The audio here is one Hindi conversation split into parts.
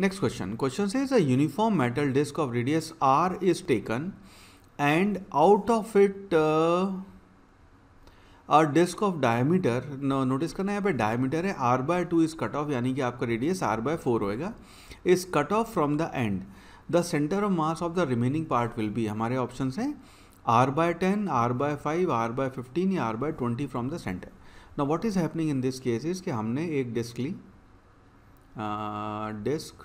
नेक्स्ट क्वेश्चन क्वेश्चन से is uniform metal disc of radius r is taken and out of it uh, और डिस्क ऑफ डायमीटर नोटिस करना यहाँ पे डायमीटर है R by two is cut off यानी कि आपका रेडियस आर बाय फोर होएगा is cut off from the end the centre of mass of the remaining part will be हमारे ऑप्शन हैं R by ten R by five R by fifteen या R by twenty from the centre ना what is happening in this case is कि हमने एक डिस्क ली डिस्क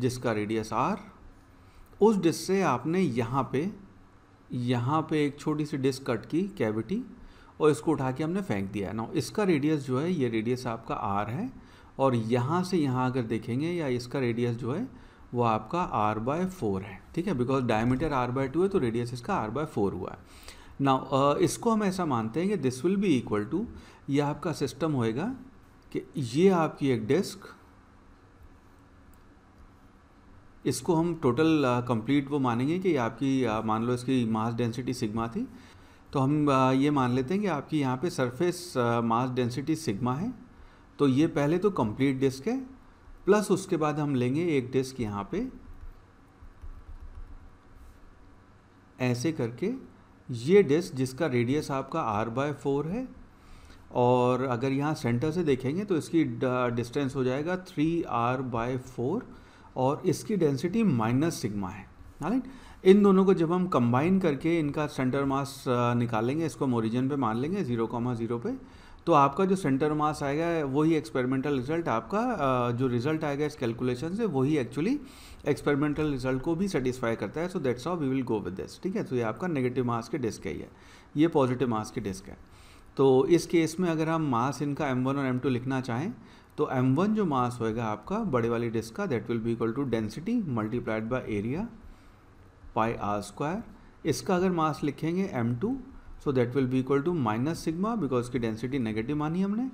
जिसका रेडियस आर उस डिस्क से आपने यहाँ पे यहाँ पे एक छोटी सी डिस्क कट की कैविटी और इसको उठा के हमने फेंक दिया ना इसका रेडियस जो है ये रेडियस आपका आर है और यहाँ से यहाँ अगर देखेंगे या इसका रेडियस जो है वो आपका आर बाय फोर है ठीक है because diameter R by two है तो रेडियस इसका आर बाय फोर हुआ है ना इसको हम ऐसा मानते हैं कि this will be equal to ये आपका सिस्टम होएगा कि ये आपकी एक डिस्क इसको हम टोटल कंप्लीट uh, वो मानेंगे कि आपकी आ, uh, मान लो इसकी मास डेंसिटी सिग्मा थी तो हम आ, uh, ये मान लेते हैं कि आपकी यहाँ पे सरफेस मास डेंसिटी सिग्मा है तो ये पहले तो कंप्लीट डिस्क है प्लस उसके बाद हम लेंगे एक डिस्क यहाँ पे ऐसे करके ये डिस्क जिसका रेडियस आपका आर बाय फोर है और अगर यहाँ सेंटर से देखेंगे तो इसकी डिस्टेंस हो जाएगा थ्री आर बाय फोर और इसकी डेंसिटी माइनस सिग्मा है राइट इन दोनों को जब हम कंबाइन करके इनका सेंटर मास निकालेंगे इसको हम ओरिजिन पर मान लेंगे जीरो कॉमा जीरो पे तो आपका जो सेंटर मास आएगा वही एक्सपेरिमेंटल रिजल्ट आपका जो रिजल्ट आएगा इस कैलकुलेशन से वही एक्चुअली एक्सपेरिमेंटल रिजल्ट को भी सेटिस्फाई करता है so that's off we will go with this ठीक है तो ये आपका नेगेटिव मास के डिस्क है ये ये पॉजिटिव मास की डिस्क है तो इस केस में अगर हम मास इनका एम और एम लिखना चाहें तो एम वन जो मास होएगा आपका बड़े वाली डिस्क का that will be equal to density multiplied by area pi R square इसका अगर मास लिखेंगे M two so that will be equal to minus sigma because की डेंसिटी नेगेटिव मानी हमने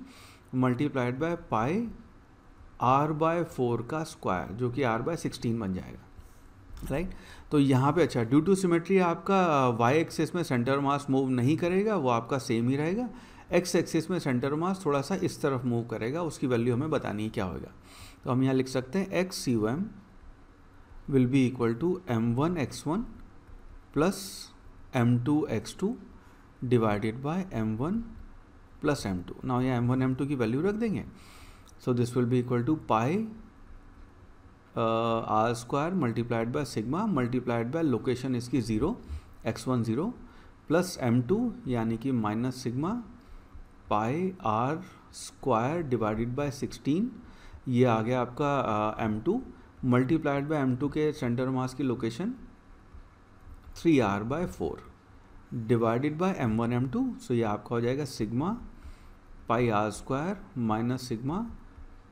multiplied by pi R by four का स्क्वायर जो कि आर बाय सिक्सटीन बन जाएगा राइट right? तो यहाँ पे अच्छा ड्यू टू सिमेट्री आपका वाई एक्सिस में सेंटर मास मूव नहीं करेगा वो आपका सेम ही रहेगा एक्स एक्सिस में सेंटर मास थोड़ा सा इस तरफ मूव करेगा उसकी वैल्यू हमें बतानी है क्या होगा तो हम यहाँ लिख सकते हैं X C M will be equal to M one X one plus M two X two divided by M one plus M two ना यहाँ एम वन एम टू की वैल्यू रख देंगे so this will be equal to pi R square multiplied by sigma multiplied by location इसकी zero X one zero plus M two यानी कि minus sigma pi R square divided by sixteen ये आ गया आपका M two multiplied by M two के सेंटर मास की location three R by four divided by M one M two so ये आपका हो जाएगा sigma pi R square minus sigma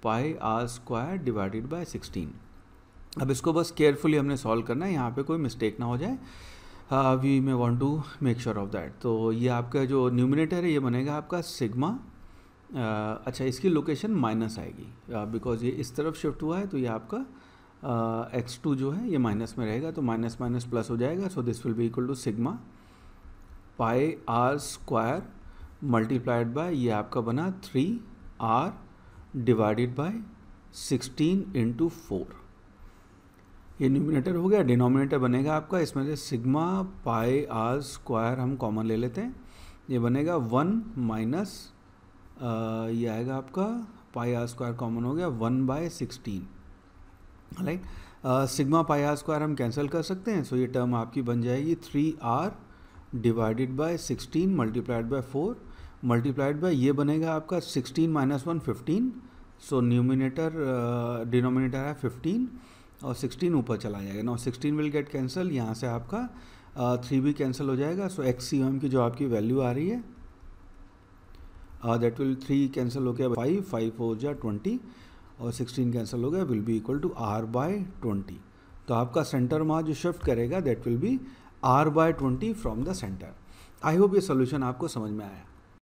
pi R square divided by sixteen अब इसको बस केयरफुली हमने सॉल्व करना है यहाँ पे कोई मिस्टेक ना हो जाए we may want to make sure of that तो ये आपका जो न्यूमिनेटर है ये बनेगा आपका सिग्मा uh, अच्छा इसकी लोकेशन माइनस आएगी बिकॉज uh, ये इस तरफ शिफ्ट हुआ है तो ये आपका एक्स uh, टू जो है ये माइनस में रहेगा तो माइनस माइनस प्लस हो जाएगा so this will be equal to sigma pi R square multiplied by ये आपका बना three R divided by sixteen into four ये न्यूमिनेटर हो गया डिनोमिनेटर बनेगा आपका इसमें से सिग्मा पाई आर स्क्वायर हम कॉमन ले लेते हैं ये बनेगा वन माइनस ये आएगा आपका पाई आर स्क्वायर कॉमन हो गया one by sixteen right sigma pi R square हम कैंसिल कर सकते हैं सो ये टर्म आपकी बन जाएगी three R divided by sixteen multiplied by four multiplied by ये बनेगा आपका sixteen minus one fifteen so numerator denominator है फिफ्टीन और 16 ऊपर चला जाएगा नाउ 16 विल गेट कैंसिल यहाँ से आपका थ्री uh, भी कैंसिल हो जाएगा सो एक्स सी एम की जो आपकी वैल्यू आ रही है दैट विल थ्री कैंसिल हो गया फाइव फाइव हो जाए ट्वेंटी और सिक्सटीन कैंसिल हो गया will be equal to R by twenty तो आपका सेंटर मास जो शिफ्ट करेगा that will be R by twenty from the centre I hope ये सोल्यूशन आपको समझ में आया